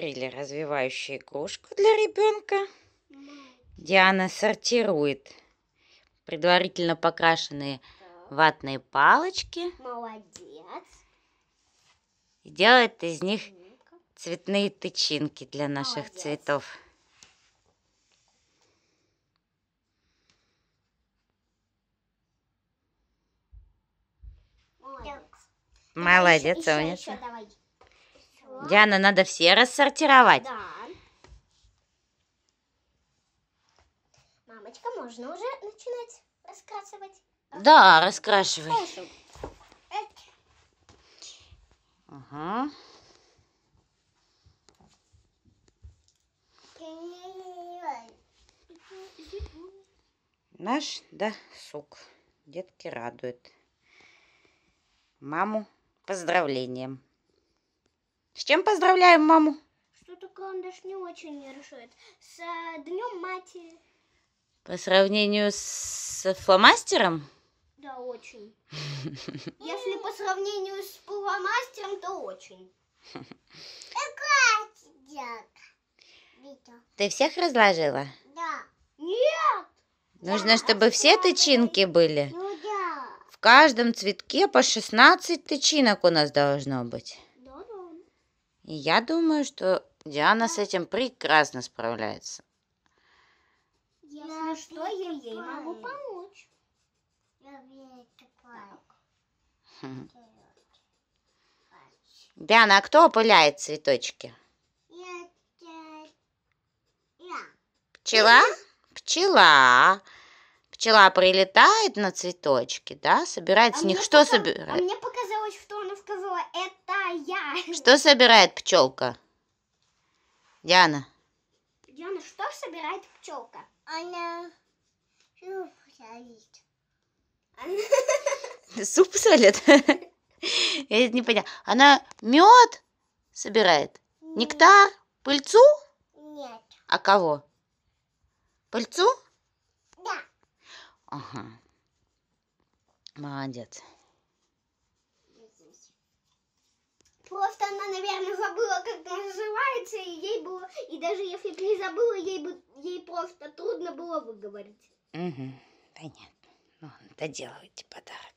Или развивающую игрушку для ребенка. Диана сортирует предварительно покрашенные так. ватные палочки. Молодец. И делает из них цветные тычинки для наших Молодец. цветов. Молодец, Молодец Еще, умница. Еще, давай. Диана, надо все рассортировать. Да. Мамочка, можно уже начинать раскрашивать? Да, раскрашивай. Хорошо. Ага. Наш досуг детки радует. Маму поздравлением. С чем поздравляем маму? Что-то карандаш не очень решает. С э, Днем Матери. По сравнению с фломастером? Да, очень. Если по сравнению с фломастером, то очень. Э, Ты всех разложила? Да. Нет! Нужно, чтобы а все тычинки были. Ну В каждом цветке по 16 тычинок у нас должно быть. И я думаю, что Диана с этим прекрасно справляется. Если что, я ей могу помочь. Хм. Диана, а кто опыляет цветочки? Пчела? Пчела. Пчела прилетает на цветочки, да? Собирает а с них что? Пока... Собирает? А мне показалось, сказала, это я. Что собирает пчелка? Диана. Диана, что собирает пчелка? Она суп солит. Она... Суп солит? Я это не понял. Она мед собирает? Нет. Нектар? Пыльцу? Нет. А кого? Пыльцу? Да. Ага. Молодец. Просто она, наверное, забыла, как называется, и ей было, и даже если бы не забыла, ей бы ей просто трудно было выговорить. Угу, нет, Ну, доделывайте подарок.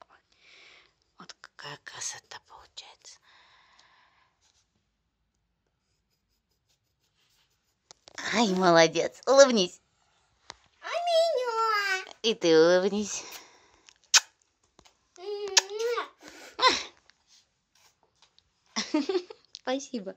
Вот какая красота получается. Ай, молодец, улыбнись. А меня? И ты улыбнись. спасибо